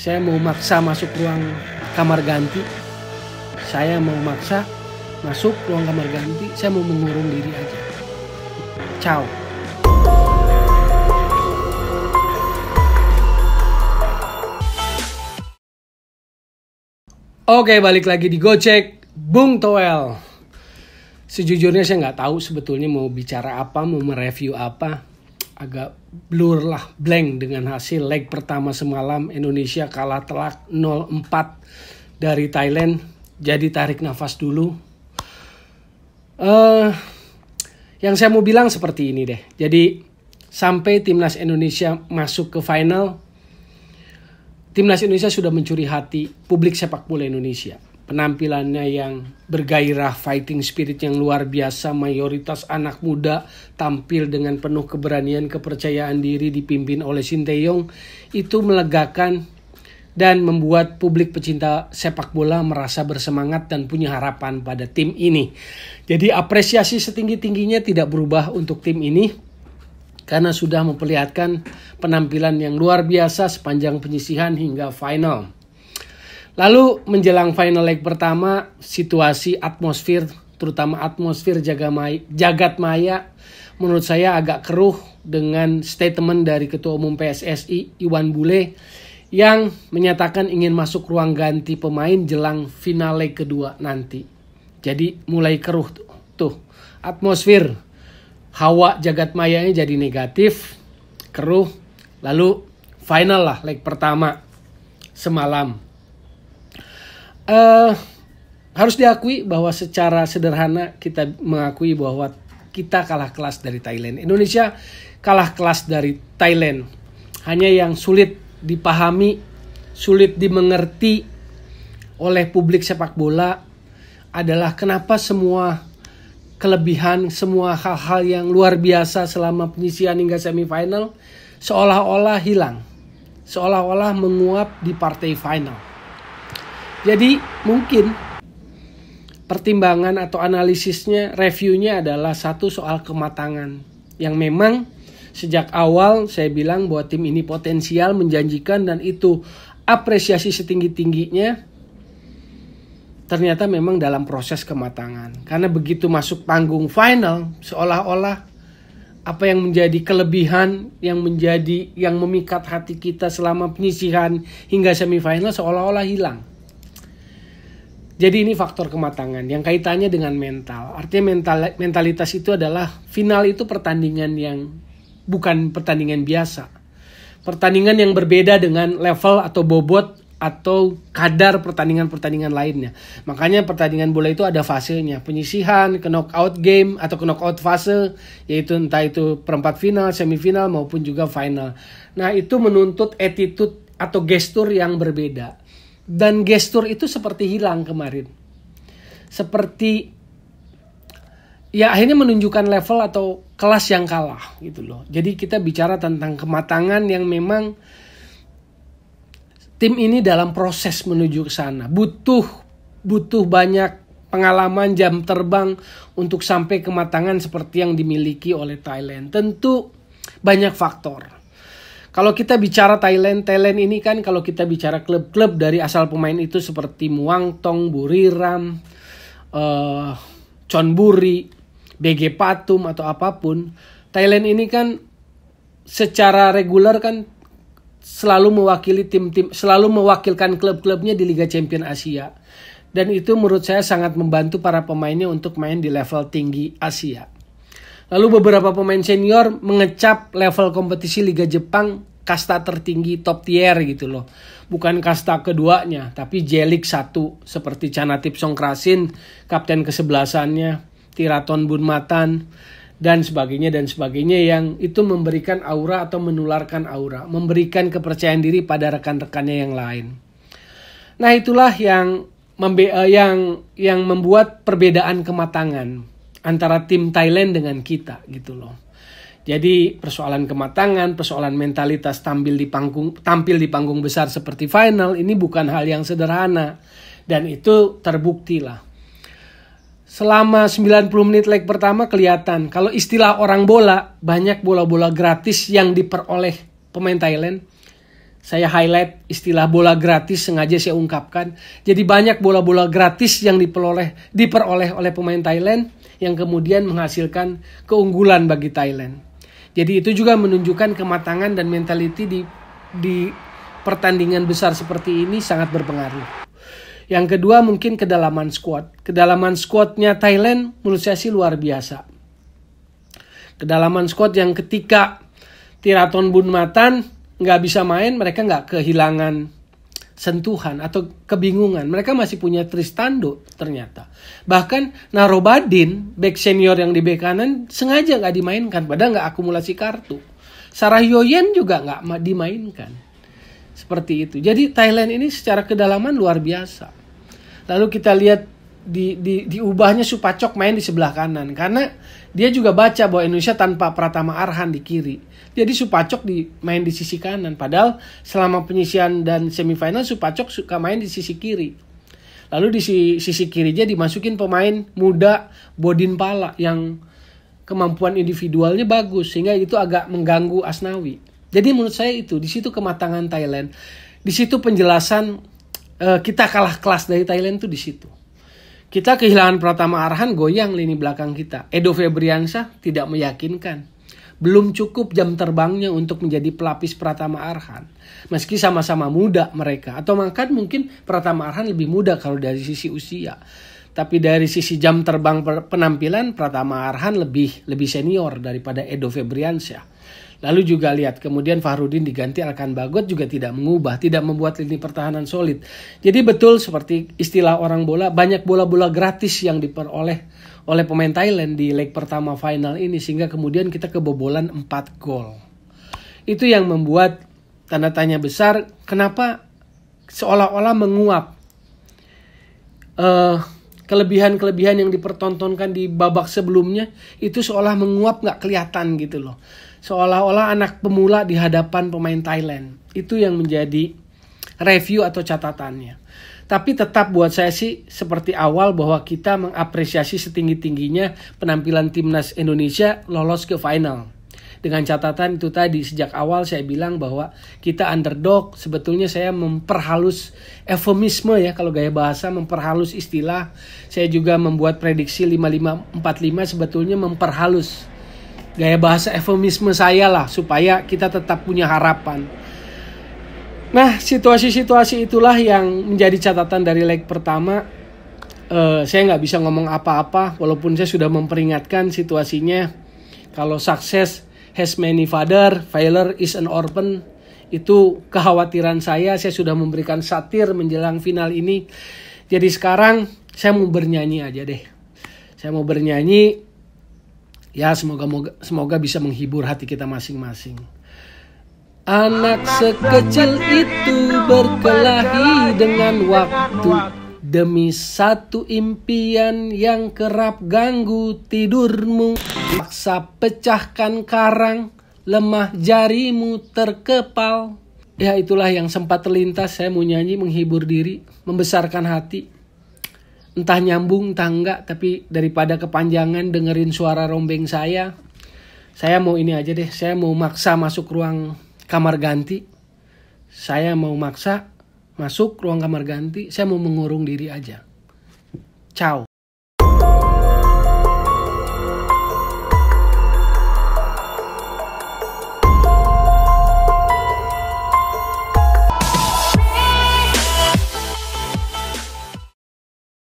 Saya mau maksa masuk ruang kamar ganti. Saya mau maksa masuk ruang kamar ganti. Saya mau mengurung diri aja. Ciao. Oke, balik lagi di Gocek Bung Toel. Sejujurnya saya nggak tahu sebetulnya mau bicara apa, mau mereview apa agak blur lah, blank dengan hasil leg pertama semalam Indonesia kalah telak 0-4 dari Thailand. Jadi tarik nafas dulu. Uh, yang saya mau bilang seperti ini deh. Jadi sampai timnas Indonesia masuk ke final, timnas Indonesia sudah mencuri hati publik sepak bola Indonesia penampilannya yang bergairah, fighting spirit yang luar biasa, mayoritas anak muda tampil dengan penuh keberanian, kepercayaan diri dipimpin oleh Sinteyong itu melegakan dan membuat publik pecinta sepak bola merasa bersemangat dan punya harapan pada tim ini. Jadi apresiasi setinggi-tingginya tidak berubah untuk tim ini karena sudah memperlihatkan penampilan yang luar biasa sepanjang penyisihan hingga final. Lalu menjelang final leg pertama, situasi atmosfer, terutama atmosfer jaga jagat maya, menurut saya agak keruh dengan statement dari Ketua Umum PSSI Iwan Bule yang menyatakan ingin masuk ruang ganti pemain jelang final leg kedua nanti. Jadi mulai keruh tuh, tuh atmosfer hawa jagat mayanya jadi negatif, keruh, lalu final lah leg pertama semalam uh, harus diakui bahwa secara sederhana kita mengakui bahwa kita kalah kelas dari Thailand. Indonesia kalah kelas dari Thailand. Hanya yang sulit dipahami, sulit dimengerti oleh publik sepak bola adalah kenapa semua kelebihan, semua hal-hal yang luar biasa selama penyisian hingga semifinal seolah-olah hilang. Seolah-olah menguap di partai final jadi mungkin pertimbangan atau analisisnya, reviewnya adalah satu soal kematangan yang memang sejak awal saya bilang bahwa tim ini potensial menjanjikan dan itu apresiasi setinggi-tingginya ternyata memang dalam proses kematangan. Karena begitu masuk panggung final seolah-olah apa yang menjadi kelebihan yang menjadi yang memikat hati kita selama penyisihan hingga semifinal seolah-olah hilang. Jadi ini faktor kematangan yang kaitannya dengan mental. Artinya mental mentalitas itu adalah final itu pertandingan yang bukan pertandingan biasa. Pertandingan yang berbeda dengan level atau bobot atau kadar pertandingan-pertandingan lainnya. Makanya pertandingan bola itu ada fasenya, penyisihan, knockout game atau knockout fase, yaitu entah itu perempat final, semifinal maupun juga final. Nah, itu menuntut attitude atau gestur yang berbeda dan gestur itu seperti hilang kemarin seperti ya akhirnya menunjukkan level atau kelas yang kalah gitu loh jadi kita bicara tentang kematangan yang memang tim ini dalam proses menuju ke sana butuh butuh banyak pengalaman jam terbang untuk sampai kematangan seperti yang dimiliki oleh Thailand tentu banyak faktor kalau kita bicara Thailand, Thailand ini kan kalau kita bicara klub-klub dari asal pemain itu seperti Muang Tong, Buriram, uh, eh, Chonburi, BG Patum atau apapun. Thailand ini kan secara reguler kan selalu mewakili tim-tim, selalu mewakilkan klub-klubnya di Liga Champion Asia. Dan itu menurut saya sangat membantu para pemainnya untuk main di level tinggi Asia. Lalu beberapa pemain senior mengecap level kompetisi Liga Jepang kasta tertinggi top tier gitu loh. Bukan kasta keduanya, tapi jelik satu seperti Canatip Songkrasin, kapten kesebelasannya, Tiraton Bunmatan, dan sebagainya dan sebagainya yang itu memberikan aura atau menularkan aura, memberikan kepercayaan diri pada rekan-rekannya yang lain. Nah, itulah yang eh, yang yang membuat perbedaan kematangan antara tim Thailand dengan kita gitu loh. Jadi persoalan kematangan, persoalan mentalitas tampil di panggung tampil di panggung besar seperti final ini bukan hal yang sederhana dan itu terbukti lah. Selama 90 menit leg pertama kelihatan kalau istilah orang bola banyak bola-bola gratis yang diperoleh pemain Thailand saya highlight istilah bola gratis sengaja saya ungkapkan. Jadi banyak bola-bola gratis yang diperoleh diperoleh oleh pemain Thailand yang kemudian menghasilkan keunggulan bagi Thailand. Jadi itu juga menunjukkan kematangan dan mentality di di pertandingan besar seperti ini sangat berpengaruh. Yang kedua mungkin kedalaman squad. Kedalaman squadnya Thailand menurut saya sih luar biasa. Kedalaman squad yang ketika Tiraton Bunmatan nggak bisa main mereka nggak kehilangan sentuhan atau kebingungan. Mereka masih punya Tristando ternyata. Bahkan Narobadin, back senior yang di bek kanan, sengaja nggak dimainkan. Padahal nggak akumulasi kartu. Sarah Yoyen juga nggak dimainkan. Seperti itu. Jadi Thailand ini secara kedalaman luar biasa. Lalu kita lihat di, di, diubahnya Supacok main di sebelah kanan. Karena dia juga baca bahwa Indonesia tanpa Pratama Arhan di kiri jadi Supacok di main di sisi kanan padahal selama penyisian dan semifinal Supacok suka main di sisi kiri. Lalu di sisi kirinya dimasukin pemain muda Bodin Pala yang kemampuan individualnya bagus sehingga itu agak mengganggu Asnawi. Jadi menurut saya itu di situ kematangan Thailand. Di situ penjelasan uh, kita kalah kelas dari Thailand tuh di situ. Kita kehilangan pertama Arhan goyang lini belakang kita. Edo Febriansyah tidak meyakinkan belum cukup jam terbangnya untuk menjadi pelapis Pratama Arhan. Meski sama-sama muda mereka, atau makan mungkin Pratama Arhan lebih muda kalau dari sisi usia. Tapi dari sisi jam terbang penampilan, Pratama Arhan lebih lebih senior daripada Edo Febriansyah. Lalu juga lihat kemudian Fahrudin diganti Alkan Bagot juga tidak mengubah, tidak membuat lini pertahanan solid. Jadi betul seperti istilah orang bola, banyak bola-bola gratis yang diperoleh oleh pemain Thailand di leg pertama final ini sehingga kemudian kita kebobolan 4 gol. Itu yang membuat tanda tanya besar kenapa seolah-olah menguap. kelebihan kelebihan-kelebihan yang dipertontonkan di babak sebelumnya itu seolah menguap nggak kelihatan gitu loh. Seolah-olah anak pemula di hadapan pemain Thailand. Itu yang menjadi review atau catatannya. Tapi tetap buat saya sih seperti awal bahwa kita mengapresiasi setinggi-tingginya penampilan timnas Indonesia lolos ke final. Dengan catatan itu tadi sejak awal saya bilang bahwa kita underdog, sebetulnya saya memperhalus eufemisme ya kalau gaya bahasa memperhalus istilah. Saya juga membuat prediksi 5545 sebetulnya memperhalus gaya bahasa eufemisme saya lah supaya kita tetap punya harapan Nah, situasi-situasi itulah yang menjadi catatan dari leg pertama. Uh, saya nggak bisa ngomong apa-apa, walaupun saya sudah memperingatkan situasinya. Kalau sukses has many father, failure is an orphan. Itu kekhawatiran saya. Saya sudah memberikan satir menjelang final ini. Jadi sekarang saya mau bernyanyi aja deh. Saya mau bernyanyi. Ya semoga semoga bisa menghibur hati kita masing-masing. Anak sekecil itu berkelahi dengan waktu demi satu impian yang kerap ganggu tidurmu. Paksa pecahkan karang, lemah jarimu terkepal. Ya itulah yang sempat terlintas saya mau nyanyi menghibur diri, membesarkan hati. Entah nyambung, entah enggak, tapi daripada kepanjangan dengerin suara rombeng saya, saya mau ini aja deh, saya mau maksa masuk ruang kamar ganti saya mau maksa masuk ruang kamar ganti saya mau mengurung diri aja ciao